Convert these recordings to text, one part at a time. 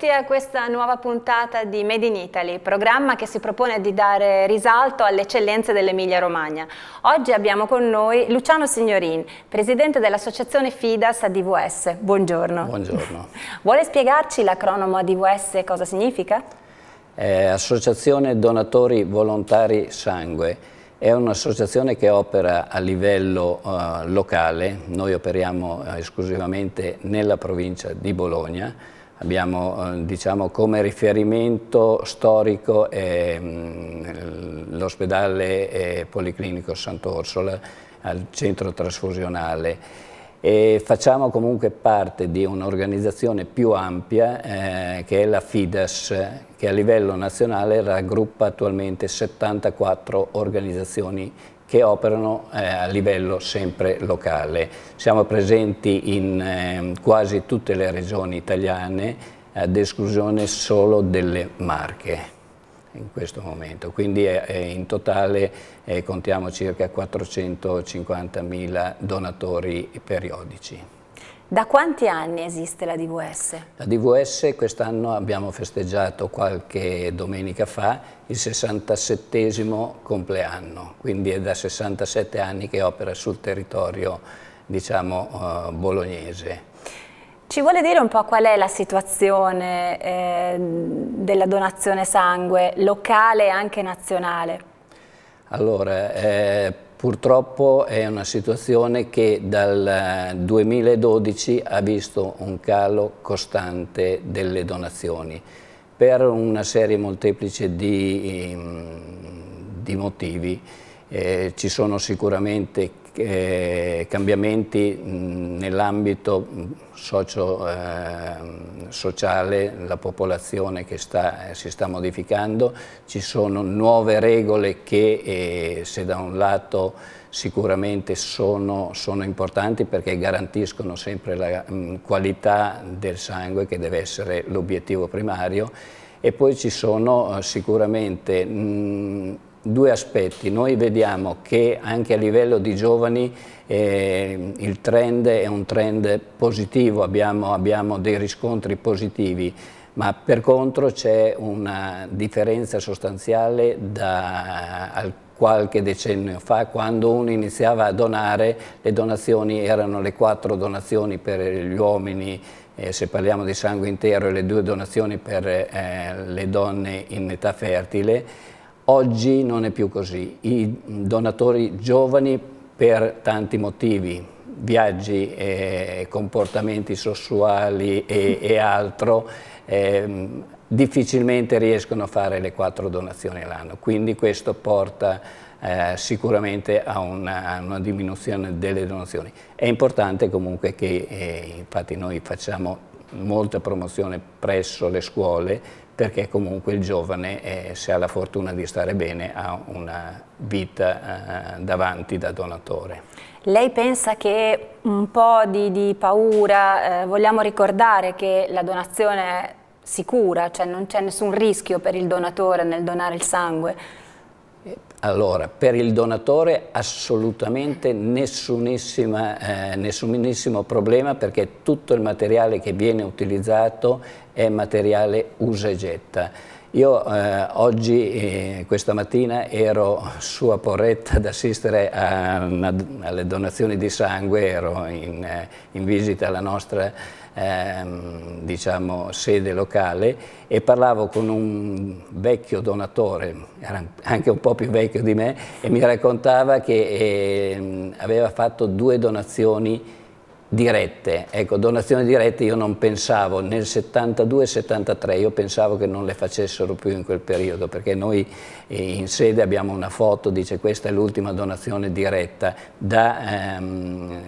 benvenuti a questa nuova puntata di Made in Italy, programma che si propone di dare risalto alle eccellenze dell'Emilia Romagna. Oggi abbiamo con noi Luciano Signorin, presidente dell'associazione FIDAS ADVS. Buongiorno. Buongiorno. Vuole spiegarci l'acronomo ADVS cosa significa? Eh, associazione Donatori Volontari Sangue. È un'associazione che opera a livello eh, locale, noi operiamo eh, esclusivamente nella provincia di Bologna, Abbiamo eh, diciamo, come riferimento storico eh, l'ospedale eh, policlinico Sant'Orsola al centro trasfusionale e facciamo comunque parte di un'organizzazione più ampia eh, che è la FIDAS che a livello nazionale raggruppa attualmente 74 organizzazioni che operano eh, a livello sempre locale. Siamo presenti in eh, quasi tutte le regioni italiane, ad esclusione solo delle Marche in questo momento, quindi eh, in totale eh, contiamo circa 450.000 donatori periodici. Da quanti anni esiste la DVS? La DVS quest'anno abbiamo festeggiato qualche domenica fa il 67 compleanno, quindi è da 67 anni che opera sul territorio diciamo, eh, bolognese. Ci vuole dire un po' qual è la situazione eh, della donazione sangue locale e anche nazionale? Allora, eh, Purtroppo è una situazione che dal 2012 eh, ha visto un calo costante delle donazioni per una serie molteplice di, mm, di motivi. Eh, ci sono sicuramente eh, cambiamenti mm, nell'ambito mm, socio-sociale, ehm, la popolazione che sta, eh, si sta modificando, ci sono nuove regole che eh, se da un lato sicuramente sono, sono importanti perché garantiscono sempre la mh, mm, qualità del sangue che deve essere l'obiettivo primario e poi ci sono eh, sicuramente mh, due aspetti. Noi vediamo che anche a livello di giovani eh, il trend è un trend positivo, abbiamo, abbiamo dei riscontri positivi, ma per contro c'è una differenza sostanziale da alcuni qualche decennio fa, quando uno iniziava a donare, le donazioni erano le quattro donazioni per gli uomini, eh, se parliamo di sangue intero, e le due donazioni per eh, le donne in età fertile, Oggi non è più così. I donatori giovani per tanti motivi, viaggi, eh, comportamenti sessuali e, e altro, eh, difficilmente riescono a fare le quattro donazioni all'anno. Quindi questo porta eh, sicuramente a una, a una, diminuzione delle donazioni. È importante comunque che eh, infatti noi facciamo molta promozione presso le scuole perché comunque il giovane, eh, se ha la fortuna di stare bene, ha una vita eh, davanti da donatore. Lei pensa che un po' di, di paura, eh, vogliamo ricordare che la donazione è sicura, cioè non c'è nessun rischio per il donatore nel donare il sangue, allora, per il donatore assolutamente eh, nessunissimo problema perché tutto il materiale che viene utilizzato è materiale usa e getta. Io eh, oggi, eh, questa mattina, ero su a Porretta ad assistere a una, alle donazioni di sangue, ero in, eh, in visita alla nostra ehm, diciamo, sede locale e parlavo con un vecchio donatore, era anche un po' più vecchio di me, e mi raccontava che ehm, aveva fatto due donazioni di dirette, ecco, donazioni dirette io non pensavo, nel 72-73 io pensavo che non le facessero più in quel periodo, perché noi eh, in sede abbiamo una foto, dice questa è l'ultima donazione diretta, da ehm,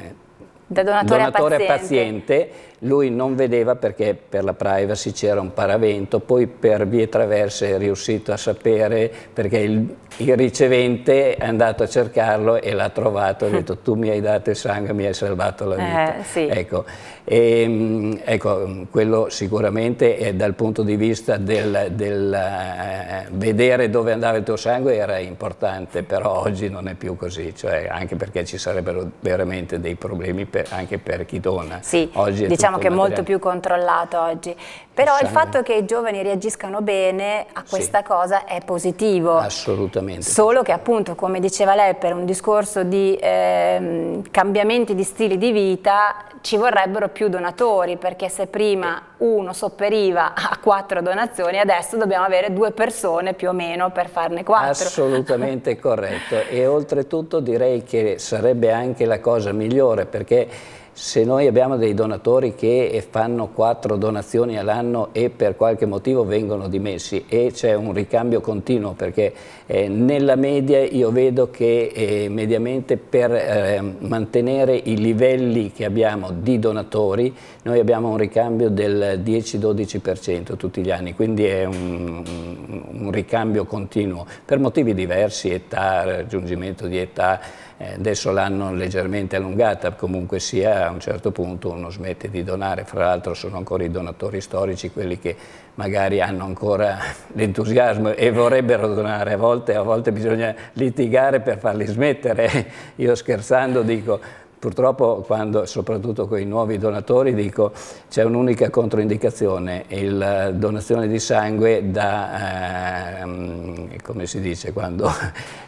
da donatore, donatore a, paziente. paziente. lui non vedeva perché per la privacy c'era un paravento, poi per vie traverse è riuscito a sapere perché il, il ricevente è andato a cercarlo e l'ha trovato, ha detto tu mi hai dato il sangue, mi hai salvato la eh, vita. Eh, sì. ecco. E, ehm, ecco, quello sicuramente è dal punto di vista del, del eh, vedere dove andava il tuo sangue era importante, però oggi non è più così, cioè, anche perché ci sarebbero veramente dei problemi per per, anche per chi dona. Sì, oggi diciamo che è molto più controllato oggi. Però Sangue. il fatto che i giovani reagiscano bene a questa sì. cosa è positivo. Assolutamente. Solo che appunto, come diceva lei, per un discorso di eh, cambiamenti di stili di vita ci vorrebbero più donatori, perché se prima uno sopperiva a quattro donazioni, adesso dobbiamo avere due persone più o meno per farne quattro. Assolutamente corretto. E oltretutto direi che sarebbe anche la cosa migliore, perché se noi abbiamo dei donatori che fanno quattro donazioni all'anno e per qualche motivo vengono dimessi e c'è un ricambio continuo perché eh, nella media io vedo che eh, mediamente per eh, mantenere i livelli che abbiamo di donatori noi abbiamo un ricambio del 10-12% tutti gli anni quindi è un, un, un ricambio continuo per motivi diversi, età, raggiungimento di età eh, adesso l'hanno leggermente allungata, comunque sia a un certo punto uno smette di donare, fra l'altro sono ancora i donatori storici quelli che magari hanno ancora l'entusiasmo e vorrebbero donare, a volte, a volte bisogna litigare per farli smettere, io scherzando dico purtroppo quando, soprattutto con i nuovi donatori, dico c'è un'unica controindicazione, la eh, donazione di sangue da, eh, come si dice, quando...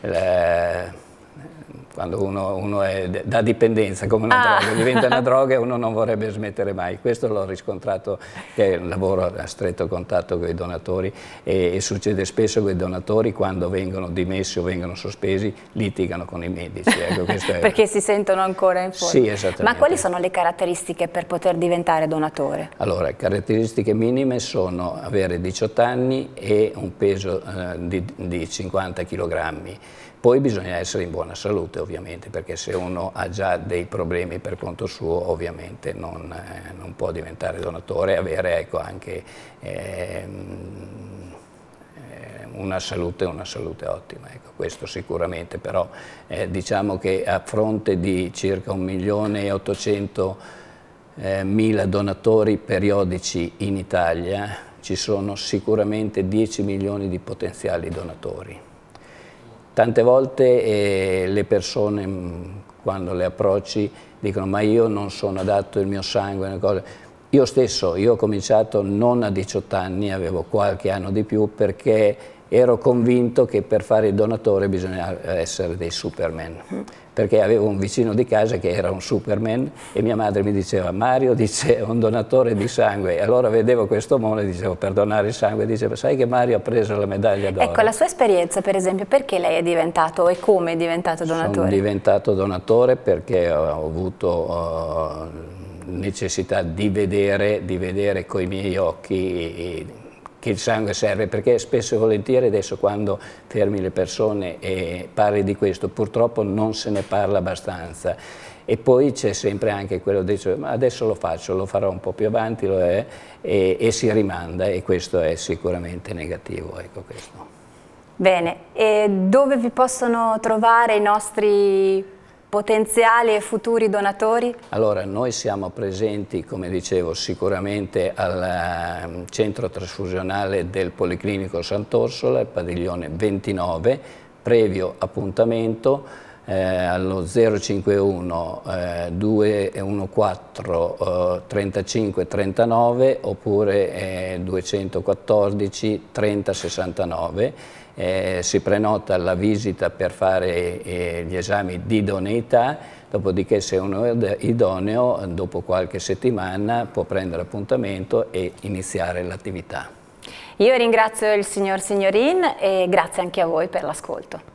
Eh, quando uno, uno è da dipendenza come una ah. droga, diventa una droga e uno non vorrebbe smettere mai. Questo l'ho riscontrato, che lavoro a stretto contatto con i donatori e, e, succede spesso che i donatori quando vengono dimessi o vengono sospesi litigano con i medici. Ecco, Perché si sentono ancora in forma. Sì, esattamente. Ma quali sono le caratteristiche per poter diventare donatore? Allora, caratteristiche minime sono avere 18 anni e un peso eh, di, di 50 kg. Poi bisogna essere in buona salute ovviamente, perché se uno ha già dei problemi per conto suo ovviamente non, eh, non può diventare donatore e avere ecco, anche ehm, eh, una, salute, una salute, ottima. Ecco, questo sicuramente, però eh, diciamo che a fronte di circa 1.800.000 milione eh, donatori periodici in Italia ci sono sicuramente 10 milioni di potenziali donatori. Tante volte eh, le persone, mm, quando le approcci, dicono ma io non sono adatto il mio sangue, una cosa. Io stesso, io ho cominciato non a 18 anni, avevo qualche anno di più perché ero convinto che per fare il donatore bisogna eh, essere dei superman, perché avevo un vicino di casa che era un superman e mia madre mi diceva Mario dice un donatore di sangue e allora vedevo questo mondo e dicevo per donare il sangue, diceva sai che Mario ha preso la medaglia d'oro. Ecco la sua esperienza per esempio perché lei è diventato e come è diventato donatore? Sono diventato donatore perché ho avuto... Ho necessità di vedere, di vedere coi miei occhi che il sangue serve, perché spesso e volentieri adesso quando fermi le persone e parli di questo, purtroppo non se ne parla abbastanza. E poi c'è sempre anche quello di dire, ma adesso lo faccio, lo farò un po' più avanti, lo è, e, e si rimanda e questo è sicuramente negativo. Ecco questo. Bene, e dove vi possono trovare i nostri potenziali e futuri donatori? Allora, noi siamo presenti, come dicevo, sicuramente al ehm, centro trasfusionale del Policlinico Sant'Orsola, il padiglione 29, previo appuntamento eh, allo 051 eh, 214 eh, 35 39 oppure 214 30 69 si prenota la visita per fare eh, gli esami di idoneità, dopodiché se uno è idoneo dopo qualche settimana può prendere appuntamento e iniziare l'attività. Io ringrazio il signor Signorin e grazie anche a voi per l'ascolto.